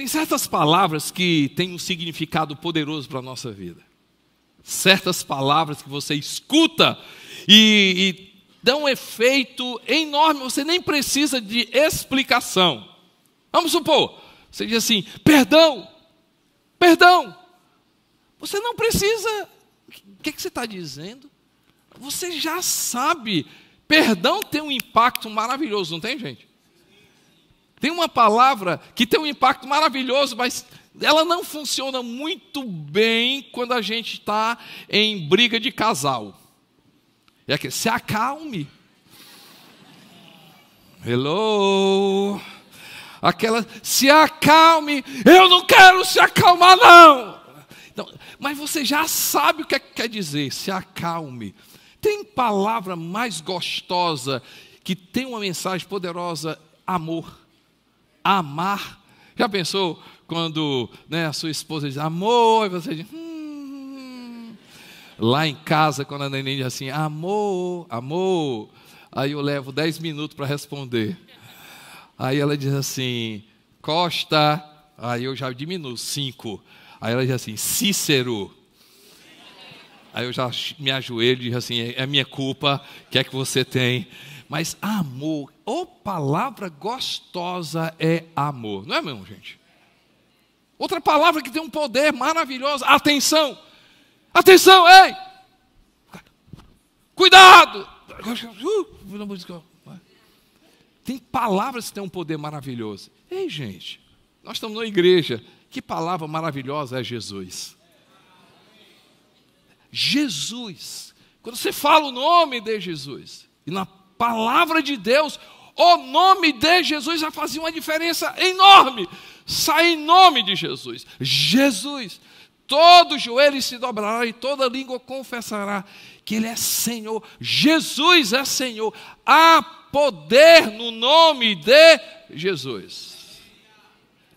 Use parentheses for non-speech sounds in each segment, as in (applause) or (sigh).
Tem certas palavras que têm um significado poderoso para a nossa vida. Certas palavras que você escuta e, e dão um efeito enorme, você nem precisa de explicação. Vamos supor, você diz assim: perdão, perdão. Você não precisa. O que, é que você está dizendo? Você já sabe. Perdão tem um impacto maravilhoso, não tem, gente? Tem uma palavra que tem um impacto maravilhoso, mas ela não funciona muito bem quando a gente está em briga de casal. É que se acalme. Hello. Aquela se acalme. Eu não quero se acalmar não. Então, mas você já sabe o que, é que quer dizer. Se acalme. Tem palavra mais gostosa que tem uma mensagem poderosa, amor amar. Já pensou quando né, a sua esposa diz amor, e você diz, hum. Lá em casa, quando a neném diz assim, amor, amor, aí eu levo 10 minutos para responder. Aí ela diz assim, Costa, aí eu já diminuo 5. Aí ela diz assim, Cícero. Aí eu já me ajoelho e digo assim: é, é minha culpa, o que é que você tem? Mas amor, ou palavra gostosa é amor, não é mesmo, gente? Outra palavra que tem um poder maravilhoso: atenção, atenção, ei, cuidado. Tem palavras que têm um poder maravilhoso. Ei, gente, nós estamos na igreja, que palavra maravilhosa é Jesus. Jesus. Quando você fala o nome de Jesus, e na palavra de Deus, o nome de Jesus já fazia uma diferença enorme. Sai em nome de Jesus. Jesus. Todo joelho se dobrará e toda língua confessará que Ele é Senhor. Jesus é Senhor. Há poder no nome de Jesus.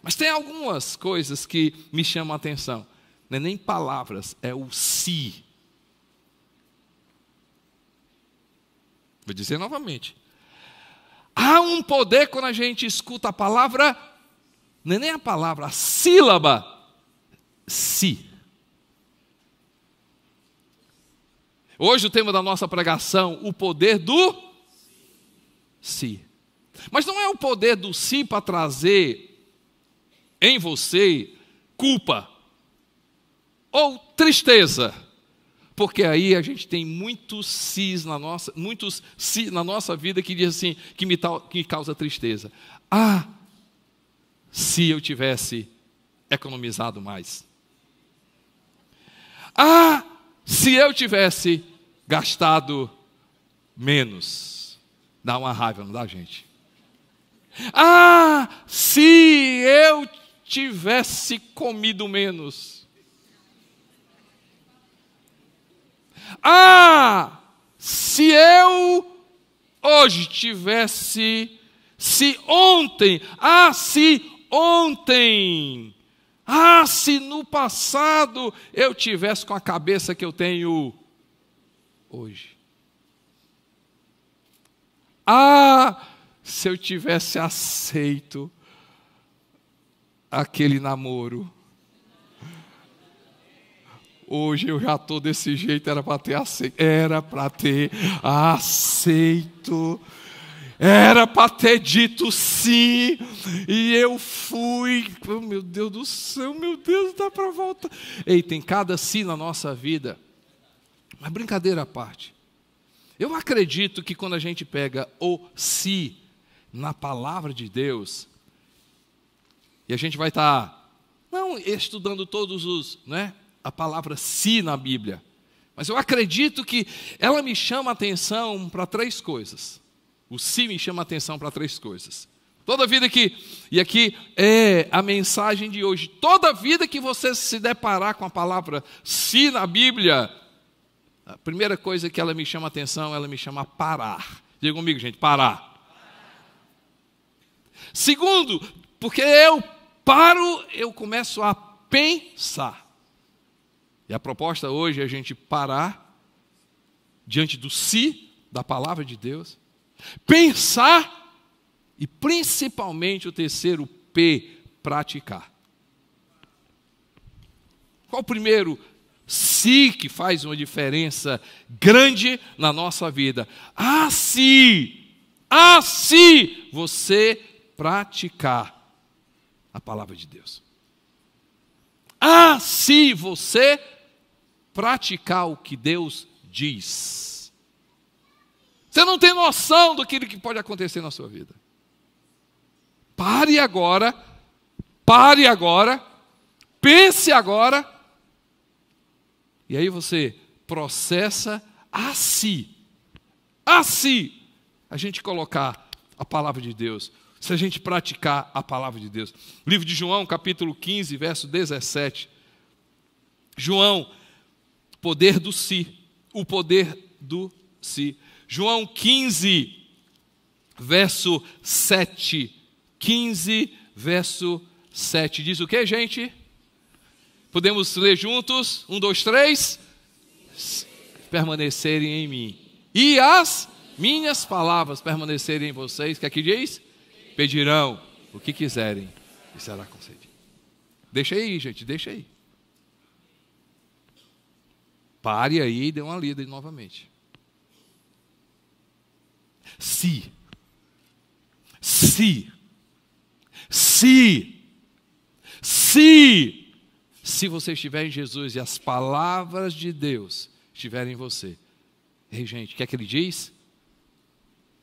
Mas tem algumas coisas que me chamam a atenção. Não é nem palavras, é o si Vou dizer novamente. Há um poder quando a gente escuta a palavra, não é nem a palavra, a sílaba, se. Hoje o tema da nossa pregação, o poder do si. Mas não é o poder do si para trazer em você culpa ou tristeza porque aí a gente tem muitos sis na nossa, muitos si na nossa vida que diz assim, que me, que me causa tristeza. Ah, se eu tivesse economizado mais. Ah, se eu tivesse gastado menos. Dá uma raiva, não dá, gente? Ah, se eu tivesse comido menos. Ah, se eu hoje tivesse, se ontem, ah, se ontem, ah, se no passado eu tivesse com a cabeça que eu tenho hoje. Ah, se eu tivesse aceito aquele namoro hoje eu já estou desse jeito, era para ter aceito, era para ter aceito, era para ter dito sim, e eu fui, oh, meu Deus do céu, meu Deus, dá para voltar. Ei, tem cada sim na nossa vida, mas brincadeira à parte, eu acredito que quando a gente pega o si na palavra de Deus, e a gente vai estar, tá, não estudando todos os, né? a palavra si na Bíblia, mas eu acredito que ela me chama a atenção para três coisas. O si me chama a atenção para três coisas. Toda vida que, e aqui é a mensagem de hoje, toda vida que você se deparar com a palavra si na Bíblia, a primeira coisa que ela me chama a atenção, ela me chama a parar. Diga comigo, gente, parar. Segundo, porque eu paro, eu começo a pensar. E a proposta hoje é a gente parar diante do si da palavra de Deus, pensar e principalmente o terceiro P, praticar. Qual o primeiro si que faz uma diferença grande na nossa vida? Ah, se, ah, se você praticar a palavra de Deus. Ah, se você praticar o que Deus diz. Você não tem noção do que pode acontecer na sua vida. Pare agora, pare agora, pense agora, e aí você processa a si, a si, a gente colocar a palavra de Deus, se a gente praticar a palavra de Deus. Livro de João, capítulo 15, verso 17. João, poder do si, o poder do si. João 15, verso 7. 15, verso 7. Diz o que, gente? Podemos ler juntos? Um, dois, três. Permanecerem em mim. E as minhas palavras permanecerem em vocês. O que aqui é diz? pedirão o que quiserem e será concedido. Deixa aí, gente, deixa aí. Pare aí e dê uma lida novamente. Se, se, se, se, se você estiver em Jesus e as palavras de Deus estiverem em você. Ei, gente, o que é que ele diz?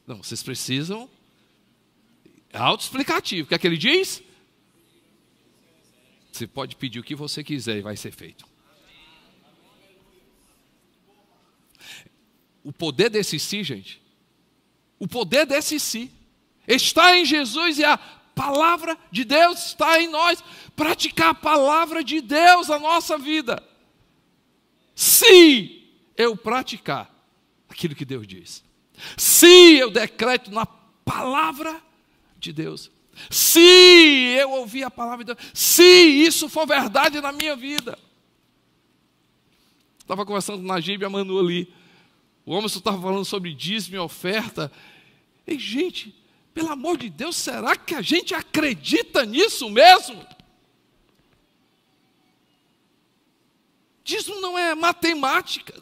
Não, vocês precisam é autoexplicativo. O que é que ele diz? Você pode pedir o que você quiser e vai ser feito. O poder desse si, gente. O poder desse si está em Jesus e a palavra de Deus está em nós. Praticar a palavra de Deus na nossa vida. Se eu praticar aquilo que Deus diz, se eu decreto na palavra de Deus. Se eu ouvir a palavra de Deus, se isso for verdade na minha vida. Estava conversando com Najib e a Manu ali. O homem estava falando sobre dízimo e oferta. E, gente, pelo amor de Deus, será que a gente acredita nisso mesmo? Dízimo não é matemática.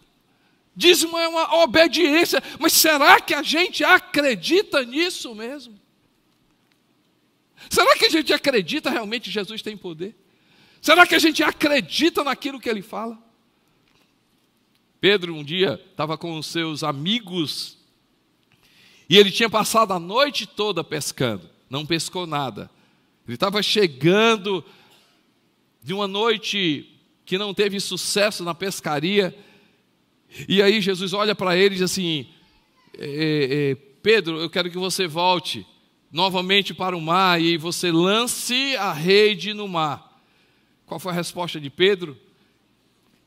Dízimo é uma obediência. Mas será que a gente acredita nisso mesmo? Será que a gente acredita realmente que Jesus tem poder? Será que a gente acredita naquilo que ele fala? Pedro um dia estava com os seus amigos e ele tinha passado a noite toda pescando, não pescou nada. Ele estava chegando de uma noite que não teve sucesso na pescaria. E aí Jesus olha para ele e diz assim: eh, eh, Pedro, eu quero que você volte novamente para o mar e você lance a rede no mar. Qual foi a resposta de Pedro?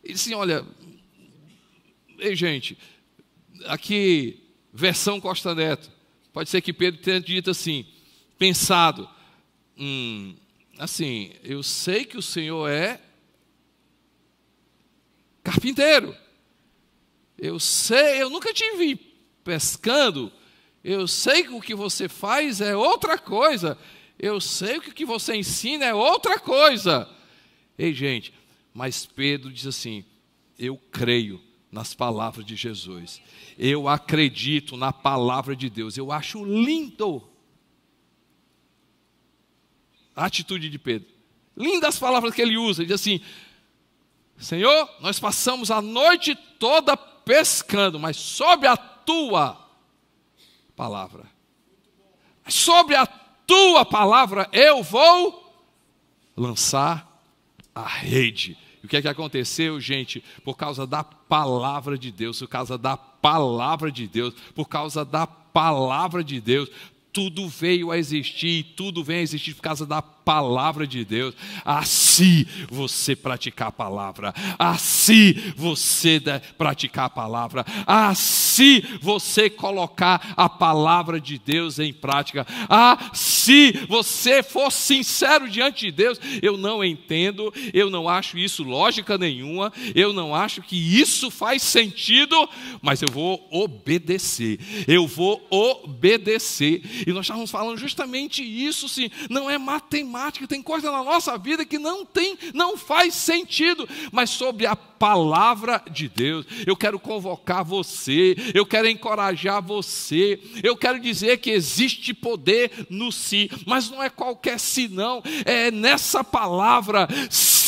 Ele disse: assim, Olha, ei gente, aqui, versão Costa Neto, pode ser que Pedro tenha dito assim, pensado, hum, assim, eu sei que o Senhor é carpinteiro. Eu sei, eu nunca te vi pescando, eu sei que o que você faz é outra coisa. Eu sei que o que você ensina é outra coisa. Ei, gente, mas Pedro diz assim: Eu creio nas palavras de Jesus. Eu acredito na palavra de Deus. Eu acho lindo a atitude de Pedro. Lindas palavras que ele usa. Ele diz assim: Senhor, nós passamos a noite toda pescando, mas sob a tua palavra. Sobre a tua palavra eu vou lançar a rede. o que é que aconteceu, gente? Por causa da palavra de Deus, por causa da palavra de Deus, por causa da palavra de Deus, tudo veio a existir, tudo vem a existir por causa da palavra de Deus, assim você praticar a palavra, assim você praticar a palavra, assim você colocar a palavra de Deus em prática, assim você for sincero diante de Deus. Eu não entendo, eu não acho isso lógica nenhuma, eu não acho que isso faz sentido, mas eu vou obedecer, eu vou obedecer. E nós estávamos falando justamente isso, sim, não é matemática matemática, tem coisa na nossa vida que não tem, não faz sentido, mas sobre a palavra de Deus, eu quero convocar você, eu quero encorajar você, eu quero dizer que existe poder no si, mas não é qualquer si, não, é nessa palavra,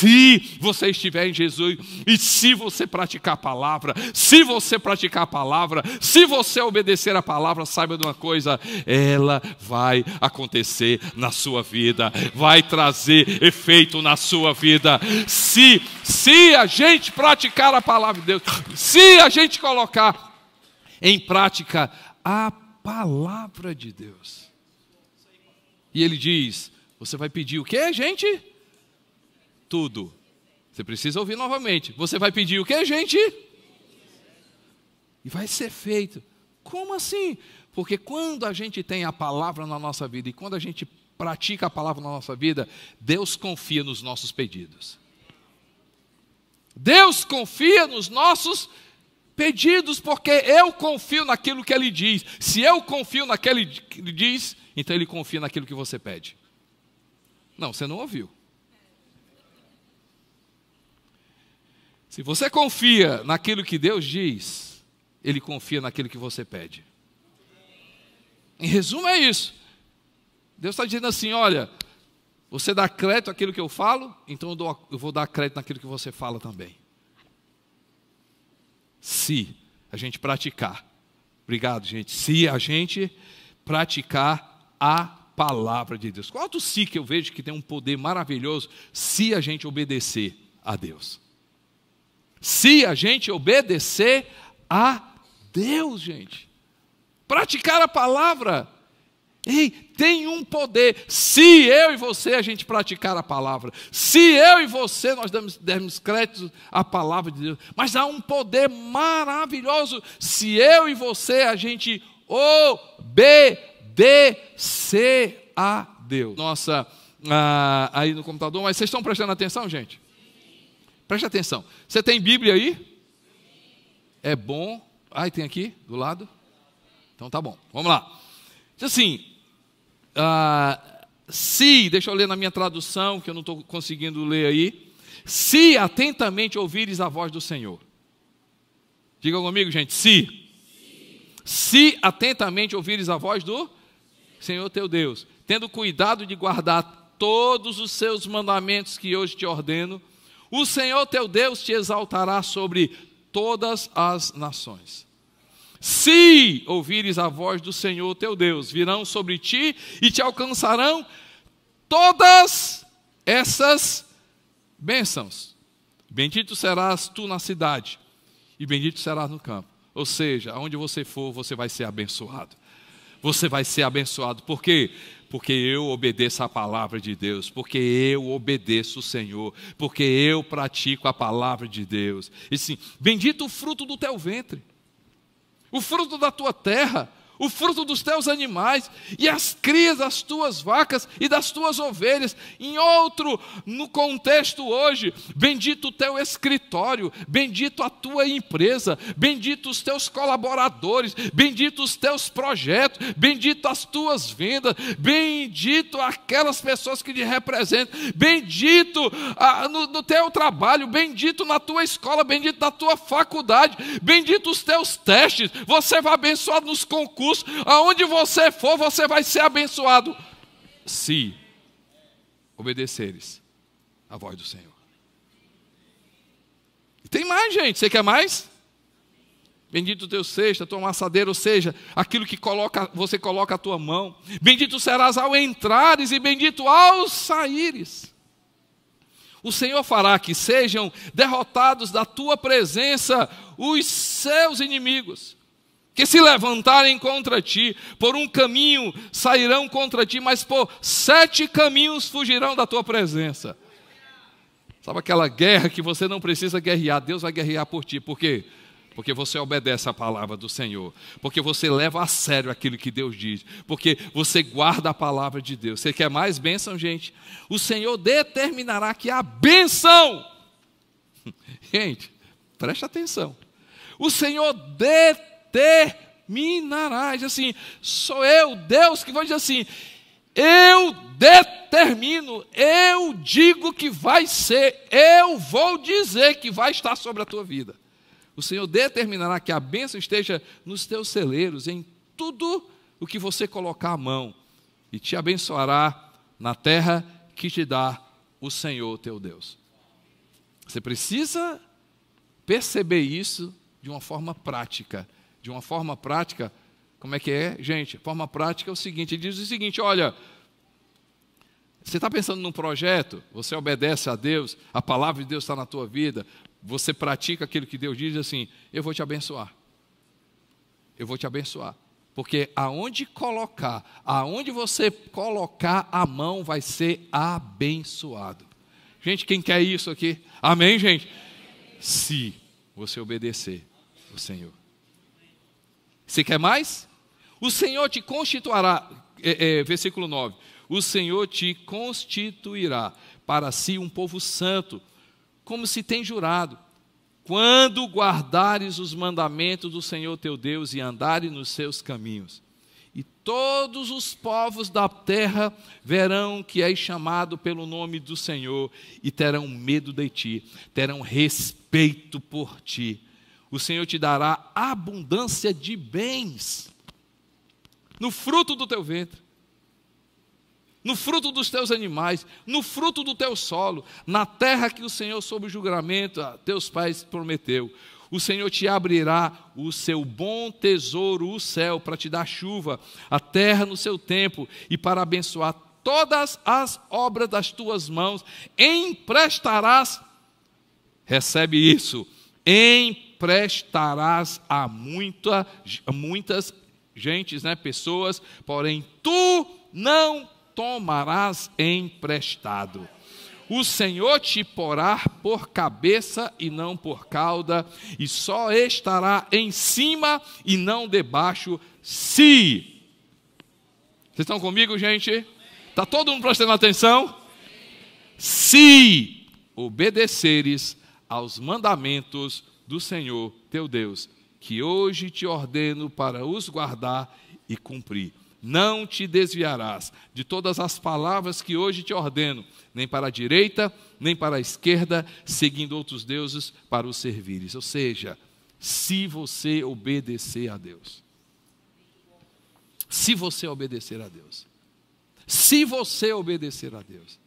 se você estiver em Jesus e se você praticar a palavra, se você praticar a palavra, se você obedecer a palavra, saiba de uma coisa, ela vai acontecer na sua vida, vai trazer efeito na sua vida. Se se a gente praticar a palavra de Deus, se a gente colocar em prática a palavra de Deus. E ele diz: você vai pedir o que, gente? tudo. Você precisa ouvir novamente. Você vai pedir o que, gente? E vai ser feito. Como assim? Porque quando a gente tem a palavra na nossa vida e quando a gente pratica a palavra na nossa vida, Deus confia nos nossos pedidos. Deus confia nos nossos pedidos, porque eu confio naquilo que Ele diz. Se eu confio naquilo que Ele diz, então Ele confia naquilo que você pede. Não, você não ouviu. Se você confia naquilo que Deus diz, Ele confia naquilo que você pede. Em resumo, é isso. Deus está dizendo assim: olha, você dá crédito àquilo que eu falo, então eu, dou, eu vou dar crédito naquilo que você fala também. Se a gente praticar, obrigado, gente. Se a gente praticar a palavra de Deus. Qual outro se si que eu vejo que tem um poder maravilhoso se a gente obedecer a Deus? se a gente obedecer a Deus, gente. Praticar a palavra. Ei, tem um poder. Se eu e você a gente praticar a palavra, se eu e você nós damos, damos crédito à palavra de Deus, mas há um poder maravilhoso se eu e você a gente obedecer a Deus. Nossa, ah, aí no computador, mas vocês estão prestando atenção, gente? Preste atenção. Você tem Bíblia aí? É bom. Ai, ah, tem aqui do lado? Então tá bom. Vamos lá. Diz assim: uh, se, deixa eu ler na minha tradução, que eu não estou conseguindo ler aí. Se atentamente ouvires a voz do Senhor. Diga comigo, gente. Se. Se atentamente ouvires a voz do Senhor teu Deus, tendo cuidado de guardar todos os seus mandamentos que hoje te ordeno, o Senhor teu Deus te exaltará sobre todas as nações. Se ouvires a voz do Senhor teu Deus, virão sobre ti e te alcançarão todas essas bênçãos. Bendito serás tu na cidade e bendito serás no campo. Ou seja, aonde você for, você vai ser abençoado. Você vai ser abençoado, porque porque eu obedeço a palavra de Deus, porque eu obedeço o Senhor, porque eu pratico a palavra de Deus. E sim, bendito o fruto do teu ventre, o fruto da tua terra, o fruto dos teus animais, e as crias das tuas vacas e das tuas ovelhas. Em outro, no contexto hoje, bendito o teu escritório, bendito a tua empresa, bendito os teus colaboradores, bendito os teus projetos, bendito as tuas vendas, bendito aquelas pessoas que te representam, bendito ah, no, no teu trabalho, bendito na tua escola, bendito na tua faculdade, bendito os teus testes, você vai abençoado nos concursos Jesus, aonde você for, você vai ser abençoado, se obedeceres à voz do Senhor. E tem mais, gente, você quer mais? Bendito teu seja, tua amassadeira, ou seja, aquilo que coloca, você coloca a tua mão. Bendito serás ao entrares e bendito ao saíres. O Senhor fará que sejam derrotados da tua presença os seus inimigos que se levantarem contra ti, por um caminho sairão contra ti, mas por sete caminhos fugirão da tua presença. Sabe aquela guerra que você não precisa guerrear, Deus vai guerrear por ti, por quê? Porque você obedece à palavra do Senhor, porque você leva a sério aquilo que Deus diz, porque você guarda a palavra de Deus. Você quer mais bênção, gente? O Senhor determinará que a bênção, (laughs) gente, preste atenção, o Senhor determinará determinarás. Assim, sou eu, Deus, que vou dizer assim: eu determino, eu digo que vai ser, eu vou dizer que vai estar sobre a tua vida. O Senhor determinará que a bênção esteja nos teus celeiros, em tudo o que você colocar a mão, e te abençoará na terra que te dá o Senhor teu Deus. Você precisa perceber isso de uma forma prática de uma forma prática, como é que é, gente? Forma prática é o seguinte: ele diz o seguinte, olha, você está pensando num projeto, você obedece a Deus, a palavra de Deus está na tua vida, você pratica aquilo que Deus diz assim: eu vou te abençoar. Eu vou te abençoar. Porque aonde colocar, aonde você colocar a mão vai ser abençoado. Gente, quem quer isso aqui? Amém, gente? Se você obedecer o Senhor. Você quer mais? O Senhor te constituirá, é, é, versículo 9: O Senhor te constituirá para si um povo santo, como se tem jurado. Quando guardares os mandamentos do Senhor teu Deus e andares nos seus caminhos e todos os povos da terra verão que és chamado pelo nome do Senhor e terão medo de ti, terão respeito por ti o Senhor te dará abundância de bens no fruto do teu ventre, no fruto dos teus animais, no fruto do teu solo, na terra que o Senhor, sob o julgamento, a teus pais prometeu. O Senhor te abrirá o seu bom tesouro, o céu, para te dar chuva, a terra no seu tempo e para abençoar todas as obras das tuas mãos. Emprestarás, recebe isso, emprestarás prestarás a muita, muitas gentes, né, pessoas, porém tu não tomarás emprestado. O Senhor te porá por cabeça e não por cauda, e só estará em cima e não debaixo, se. Vocês estão comigo, gente? Está todo mundo prestando atenção? Se obedeceres aos mandamentos do Senhor teu Deus, que hoje te ordeno para os guardar e cumprir. Não te desviarás de todas as palavras que hoje te ordeno, nem para a direita, nem para a esquerda, seguindo outros deuses para os servires. Ou seja, se você obedecer a Deus. Se você obedecer a Deus. Se você obedecer a Deus.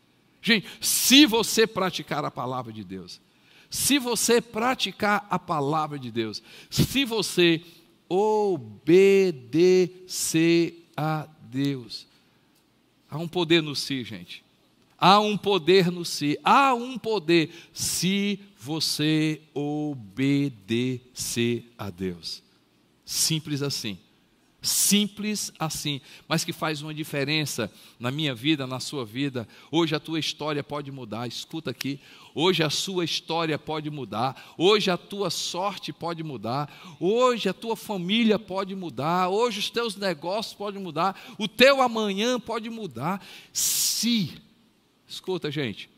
Gente, se você praticar a palavra de Deus se você praticar a palavra de Deus, se você obedecer a Deus. Há um poder no si, gente. Há um poder no si. Há um poder se você obedecer a Deus. Simples assim. Simples assim, mas que faz uma diferença na minha vida, na sua vida. Hoje a tua história pode mudar, escuta aqui. Hoje a sua história pode mudar, hoje a tua sorte pode mudar, hoje a tua família pode mudar, hoje os teus negócios podem mudar, o teu amanhã pode mudar. Se, escuta, gente,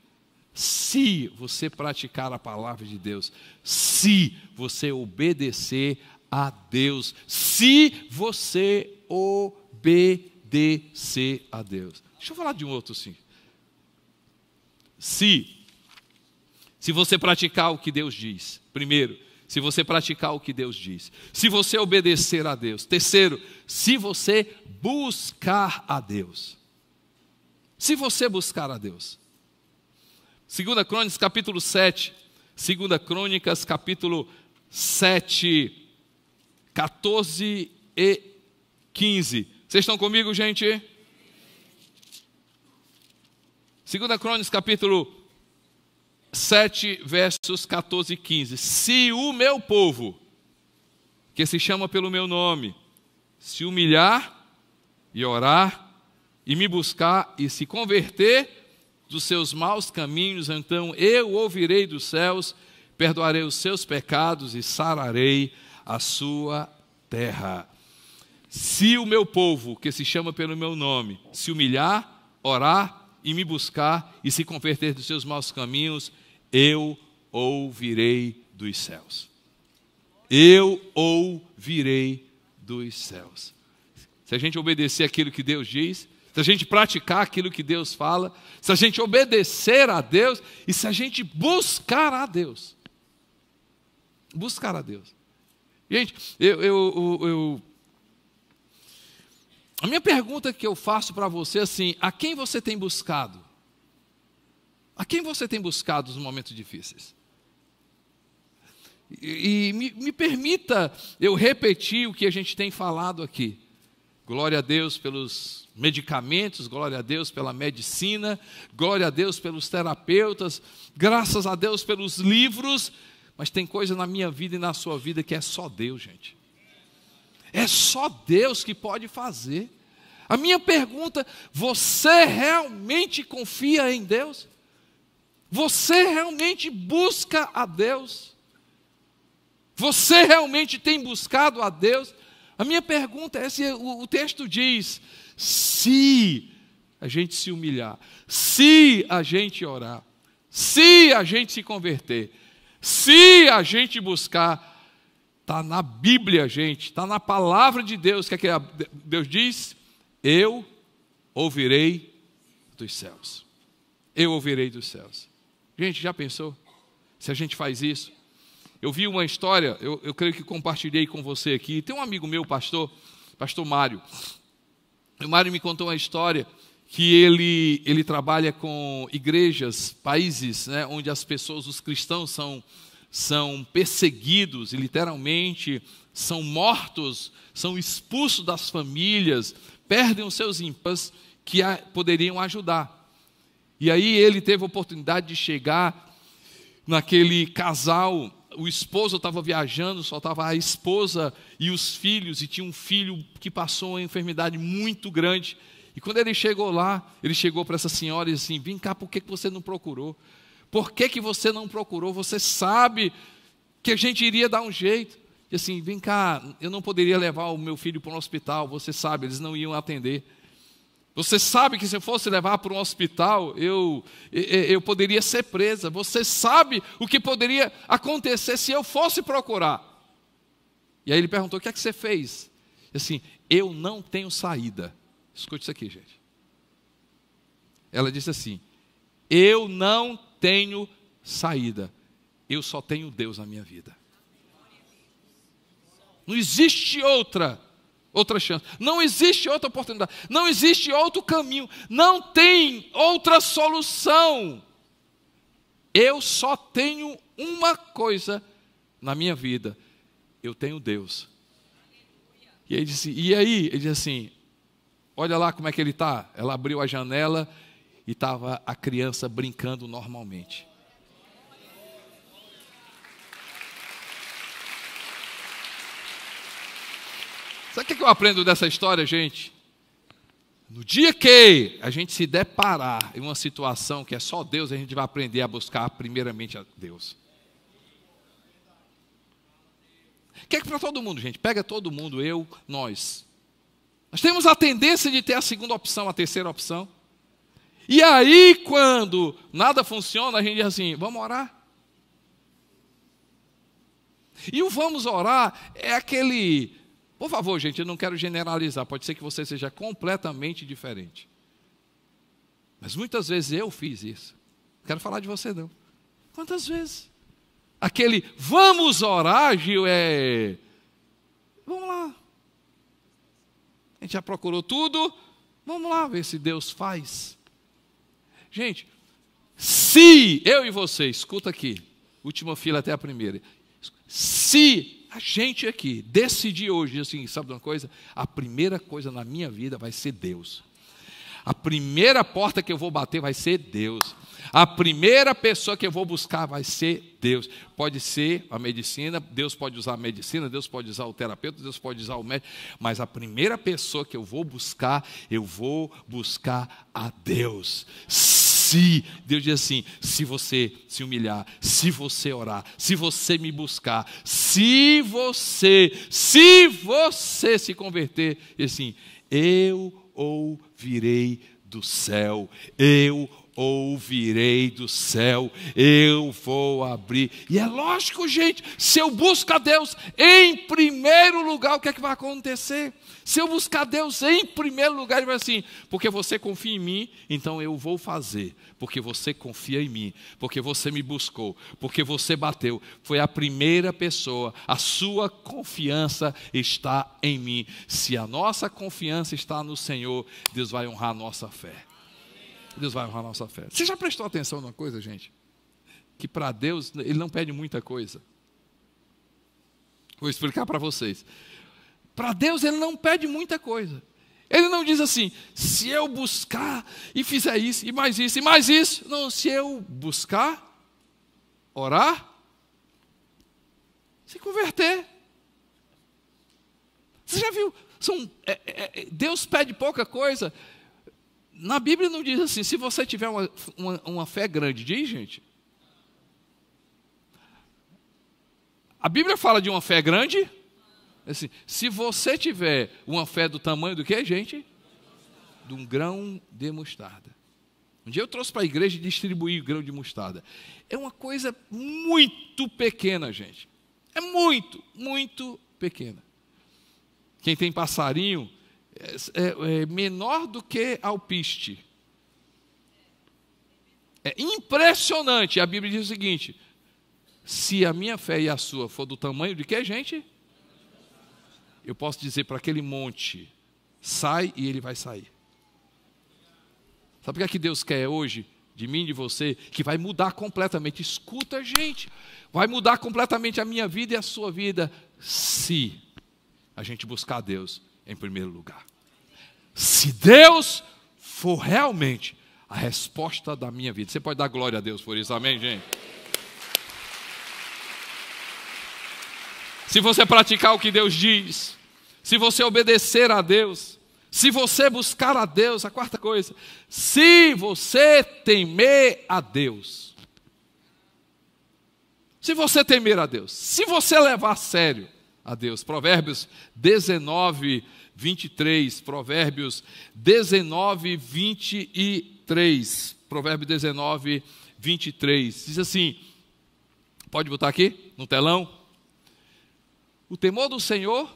se você praticar a palavra de Deus, se você obedecer a Deus, se você obedecer a Deus. Deixa eu falar de um outro sim. Se se você praticar o que Deus diz, primeiro, se você praticar o que Deus diz, se você obedecer a Deus, terceiro, se você buscar a Deus. Se você buscar a Deus. Segunda Crônicas capítulo 7, Segunda Crônicas capítulo 7 14 e 15. Vocês estão comigo, gente? 2 Crônicas, capítulo 7, versos 14 e 15. Se o meu povo, que se chama pelo meu nome, se humilhar e orar e me buscar e se converter dos seus maus caminhos, então eu ouvirei dos céus, perdoarei os seus pecados e sararei a sua terra. Se o meu povo, que se chama pelo meu nome, se humilhar, orar e me buscar e se converter dos seus maus caminhos, eu ouvirei dos céus. Eu ouvirei dos céus. Se a gente obedecer aquilo que Deus diz, se a gente praticar aquilo que Deus fala, se a gente obedecer a Deus e se a gente buscar a Deus. Buscar a Deus. Gente, eu, eu, eu, a minha pergunta que eu faço para você é assim: a quem você tem buscado? A quem você tem buscado nos momentos difíceis? E, e me, me permita eu repetir o que a gente tem falado aqui. Glória a Deus pelos medicamentos, glória a Deus pela medicina, glória a Deus pelos terapeutas, graças a Deus pelos livros mas tem coisa na minha vida e na sua vida que é só Deus, gente. É só Deus que pode fazer. A minha pergunta: você realmente confia em Deus? Você realmente busca a Deus? Você realmente tem buscado a Deus? A minha pergunta é: se o, o texto diz, se a gente se humilhar, se a gente orar, se a gente se converter, se a gente buscar, está na Bíblia, gente, está na palavra de Deus, que, é que Deus diz: Eu ouvirei dos céus. Eu ouvirei dos céus. Gente, já pensou? Se a gente faz isso. Eu vi uma história, eu, eu creio que compartilhei com você aqui. Tem um amigo meu, pastor, pastor Mário. O Mário me contou uma história que ele, ele trabalha com igrejas, países, né, onde as pessoas, os cristãos, são, são perseguidos literalmente são mortos, são expulsos das famílias, perdem os seus ímpares que a, poderiam ajudar. E aí ele teve a oportunidade de chegar naquele casal. O esposo estava viajando, só estava a esposa e os filhos, e tinha um filho que passou uma enfermidade muito grande. E quando ele chegou lá, ele chegou para essa senhora e disse assim: Vem cá, por que você não procurou? Por que, que você não procurou? Você sabe que a gente iria dar um jeito. E assim, vem cá, eu não poderia levar o meu filho para um hospital, você sabe, eles não iam atender. Você sabe que se eu fosse levar para um hospital, eu, eu, eu poderia ser presa. Você sabe o que poderia acontecer se eu fosse procurar. E aí ele perguntou: o que é que você fez? E assim, eu não tenho saída. Escute isso aqui, gente. Ela disse assim: Eu não tenho saída, eu só tenho Deus na minha vida. Não existe outra outra chance. Não existe outra oportunidade. Não existe outro caminho. Não tem outra solução. Eu só tenho uma coisa na minha vida. Eu tenho Deus. E ele disse, e aí? Ele disse assim: Olha lá como é que ele está. Ela abriu a janela e estava a criança brincando normalmente. Sabe o que eu aprendo dessa história, gente? No dia que a gente se deparar em uma situação que é só Deus, a gente vai aprender a buscar primeiramente a Deus. Quer que é para todo mundo, gente? Pega todo mundo, eu, nós. Nós temos a tendência de ter a segunda opção, a terceira opção. E aí, quando nada funciona, a gente diz assim: vamos orar. E o vamos orar é aquele. Por favor, gente, eu não quero generalizar, pode ser que você seja completamente diferente. Mas muitas vezes eu fiz isso. Não quero falar de você, não. Quantas vezes? Aquele vamos orar, Gil, é. A gente já procurou tudo, vamos lá ver se Deus faz. Gente, se eu e você, escuta aqui, última fila até a primeira. Se a gente aqui decidir hoje, assim, sabe de uma coisa? A primeira coisa na minha vida vai ser Deus. A primeira porta que eu vou bater vai ser Deus. A primeira pessoa que eu vou buscar vai ser Deus. Pode ser a medicina, Deus pode usar a medicina, Deus pode usar o terapeuta, Deus pode usar o médico, mas a primeira pessoa que eu vou buscar, eu vou buscar a Deus. Se, Deus diz assim: se você se humilhar, se você orar, se você me buscar, se você, se você se converter, assim, eu ouvirei do céu, eu ouvirei ouvirei do céu, eu vou abrir. E é lógico, gente, se eu busco a Deus em primeiro lugar, o que é que vai acontecer? Se eu buscar Deus em primeiro lugar, ele vai assim, porque você confia em mim, então eu vou fazer, porque você confia em mim, porque você me buscou, porque você bateu, foi a primeira pessoa, a sua confiança está em mim. Se a nossa confiança está no Senhor, Deus vai honrar a nossa fé. Deus vai honrar a nossa fé. Você já prestou atenção numa coisa, gente? Que para Deus ele não pede muita coisa. Vou explicar para vocês. Para Deus ele não pede muita coisa. Ele não diz assim, se eu buscar e fizer isso, e mais isso, e mais isso. Não, se eu buscar, orar, se converter. Você já viu? São, é, é, é Deus pede pouca coisa na Bíblia não diz assim, se você tiver uma, uma, uma fé grande, diz, gente? A Bíblia fala de uma fé grande? Assim, se você tiver uma fé do tamanho do que, gente? De um grão de mostarda. Um dia eu trouxe para a igreja e distribuí o grão de mostarda. É uma coisa muito pequena, gente. É muito, muito pequena. Quem tem passarinho é, é, é menor do que alpiste. É impressionante. A Bíblia diz o seguinte: se a minha fé e a sua for do tamanho de que, gente? Eu posso dizer para aquele monte: sai e ele vai sair. Sabe o que, é que Deus quer hoje? de mim, de você, que vai mudar completamente. Escuta, gente, vai mudar completamente a minha vida e a sua vida se a gente buscar Deus em primeiro lugar. Se Deus for realmente a resposta da minha vida, você pode dar glória a Deus por isso, amém, gente? Se você praticar o que Deus diz, se você obedecer a Deus, se você buscar a Deus, a quarta coisa, se você temer a Deus, se você temer a Deus, se você levar a sério a Deus, Provérbios 19, 23, Provérbios 19, 23. Provérbio 19, 23. Diz assim: pode botar aqui no telão? O temor do Senhor.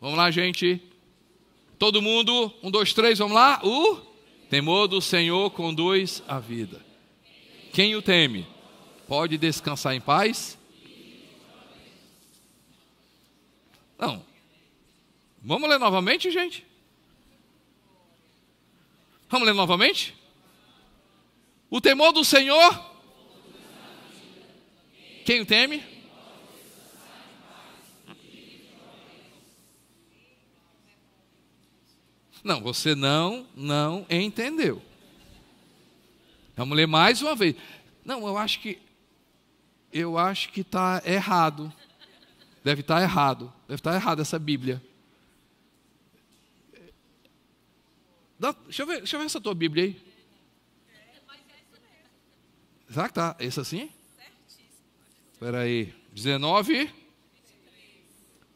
Vamos lá, gente. Todo mundo, um, dois, três, vamos lá. O temor do Senhor conduz a vida. Quem o teme pode descansar em paz? Não, Vamos ler novamente, gente? Vamos ler novamente? O temor do Senhor. Quem o teme? Não, você não, não entendeu. Vamos ler mais uma vez. Não, eu acho que eu acho que está errado. Deve estar tá errado. Deve tá estar tá errado essa Bíblia. Dá, deixa, eu ver, deixa eu ver essa tua Bíblia aí. Será que tá? Esse assim? Espera aí. 19.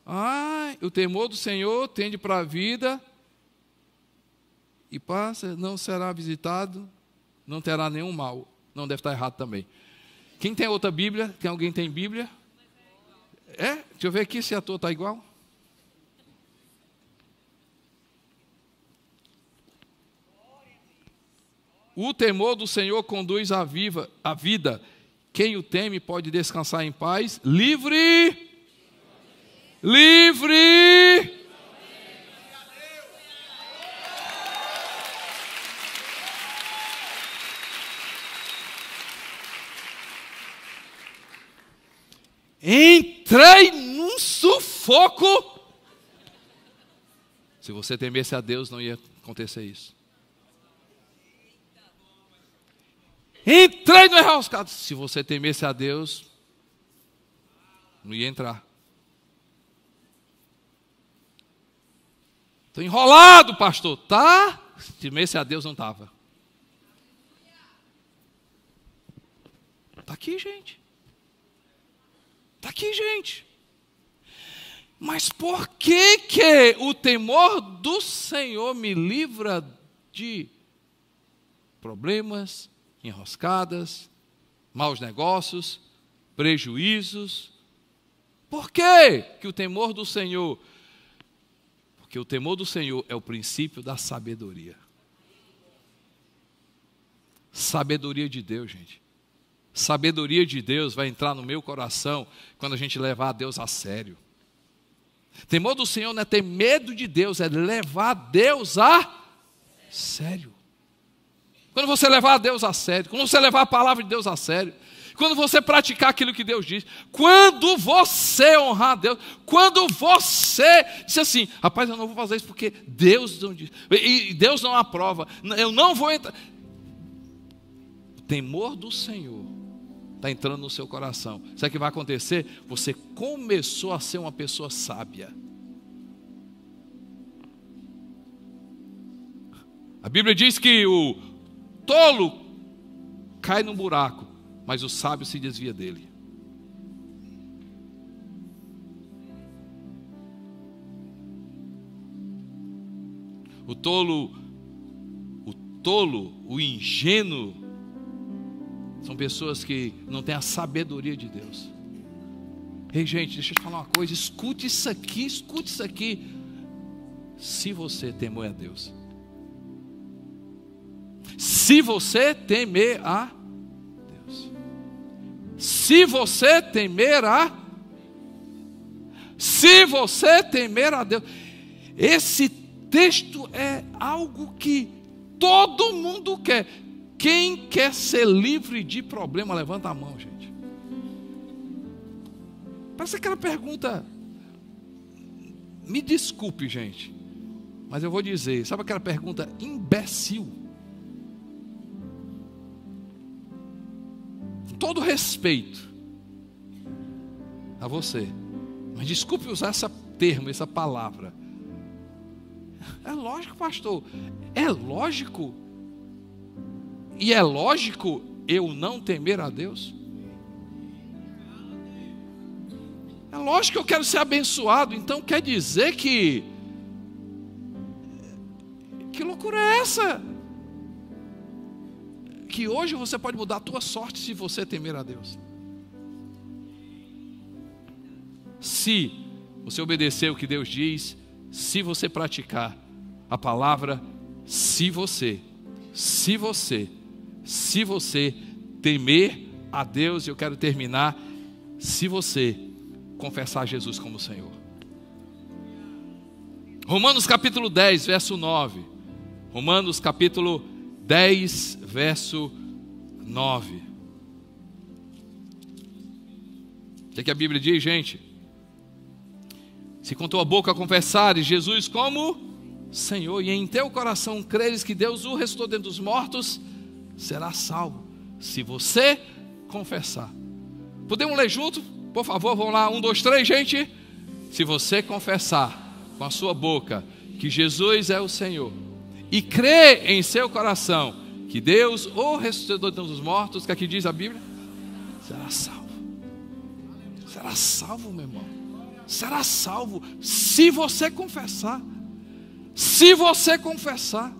Ai, ah, o temor do Senhor tende para a vida e passa, não será visitado, não terá nenhum mal. Não deve estar errado também. Quem tem outra Bíblia? Tem alguém que tem Bíblia? É? Deixa eu ver aqui se a tua está igual. O temor do Senhor conduz à viva a vida. Quem o teme pode descansar em paz, livre livre Entrei num sufoco. Se você temesse a Deus, não ia acontecer isso. Entrei no enroscado. Se você temesse a Deus, não ia entrar. Estou enrolado, pastor. Tá? Se temesse a Deus, não estava. Está aqui, gente. Está aqui, gente. Mas por que, que o temor do Senhor me livra de problemas, enroscadas, maus negócios, prejuízos. Por quê que o temor do Senhor? Porque o temor do Senhor é o princípio da sabedoria. Sabedoria de Deus, gente. Sabedoria de Deus vai entrar no meu coração quando a gente levar a Deus a sério. Temor do Senhor não é ter medo de Deus, é levar Deus a sério quando você levar a Deus a sério, quando você levar a palavra de Deus a sério, quando você praticar aquilo que Deus diz, quando você honrar a Deus, quando você diz assim, rapaz, eu não vou fazer isso porque Deus não diz, e Deus não aprova, eu não vou entrar. O temor do Senhor está entrando no seu coração. Sabe o que vai acontecer? Você começou a ser uma pessoa sábia. A Bíblia diz que o, tolo cai num buraco, mas o sábio se desvia dele. O tolo, o tolo, o ingênuo, são pessoas que não têm a sabedoria de Deus. Ei, gente, deixa eu te falar uma coisa. Escute isso aqui, escute isso aqui. Se você temor a Deus, se você temer a Deus. Se você temer a Se você temer a Deus. Esse texto é algo que todo mundo quer. Quem quer ser livre de problema, levanta a mão, gente. Parece aquela pergunta. Me desculpe, gente, mas eu vou dizer. Sabe aquela pergunta imbecil? todo respeito a você, mas desculpe usar esse termo, essa palavra. É lógico, pastor, é lógico, e é lógico eu não temer a Deus. É lógico que eu quero ser abençoado, então quer dizer que. Que loucura é essa? que hoje você pode mudar a tua sorte se você temer a Deus. Se você obedecer o que Deus diz, se você praticar a palavra, se você, se você, se você temer a Deus, eu quero terminar, se você confessar Jesus como Senhor. Romanos capítulo 10, verso 9. Romanos capítulo 10, verso 9. O é que, a Bíblia diz, gente? Se com tua boca confessares Jesus como Senhor e em teu coração creres que Deus o restou dentro dos mortos, será salvo. Se você confessar. Podemos ler junto? Por favor, vamos lá. Um, dois, três, gente. Se você confessar com a sua boca que Jesus é o Senhor e crê em seu coração que Deus o ressuscitador dos mortos, que aqui diz a Bíblia, será salvo. Será salvo, meu irmão. Será salvo se você confessar. Se você confessar.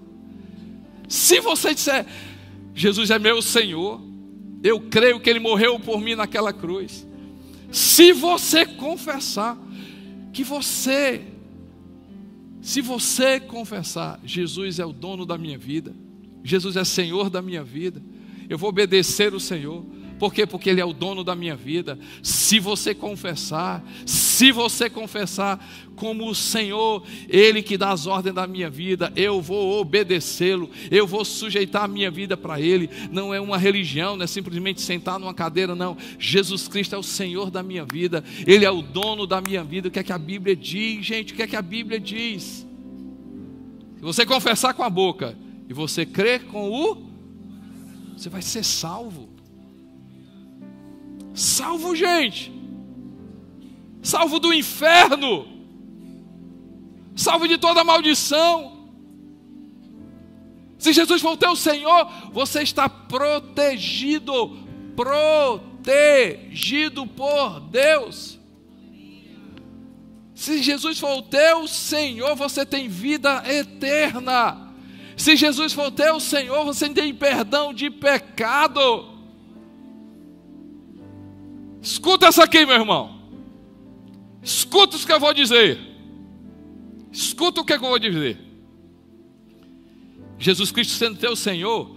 Se você disser, Jesus é meu Senhor, eu creio que Ele morreu por mim naquela cruz. Se você confessar que você se você confessar, Jesus é o dono da minha vida, Jesus é Senhor da minha vida, eu vou obedecer o Senhor, por quê? Porque Ele é o dono da minha vida. Se você confessar, se você confessar como o Senhor, Ele que dá as ordens da minha vida, eu vou obedecê-lo, eu vou sujeitar a minha vida para Ele. Não é uma religião, não é simplesmente sentar numa cadeira, não. Jesus Cristo é o Senhor da minha vida, Ele é o dono da minha vida. O que é que a Bíblia diz, gente? O que é que a Bíblia diz? Se você confessar com a boca e você crer com o, você vai ser salvo salvo, gente. Salvo do inferno. Salvo de toda maldição. Se Jesus for o teu Senhor, você está protegido, protegido por Deus. Se Jesus for o teu Senhor, você tem vida eterna. Se Jesus for o teu Senhor, você tem perdão de pecado. Escuta essa aqui, meu irmão. Escuta o que eu vou dizer. Escuta o é que eu vou dizer. Jesus Cristo sendo teu Senhor,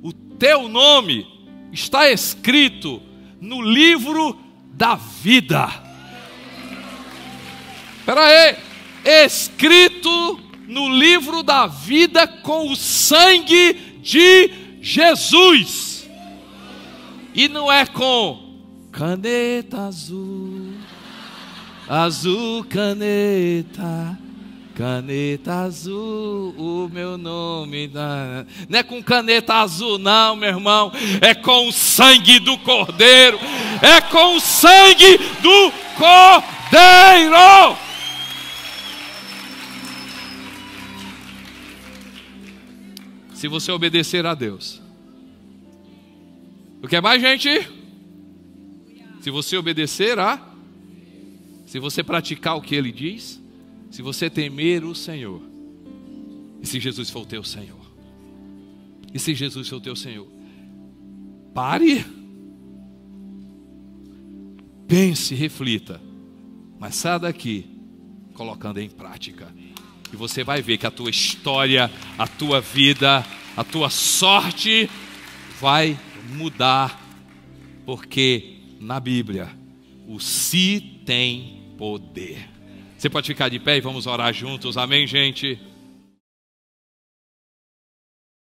o teu nome está escrito no livro da vida. Espera aí. Escrito no livro da vida com o sangue de Jesus. E não é com caneta azul, azul caneta, caneta azul, o meu nome não é com caneta azul não, meu irmão, é com o sangue do cordeiro, é com o sangue do cordeiro. Se você obedecer a Deus. O que é mais, gente? Se você obedecer a, se você praticar o que ele diz, se você temer o Senhor, e se Jesus for o teu Senhor, e se Jesus for o teu Senhor, pare, pense, reflita, mas saia daqui colocando em prática, e você vai ver que a tua história, a tua vida, a tua sorte vai mudar, porque na Bíblia, o se tem poder. Você pode ficar de pé e vamos orar juntos, amém, gente?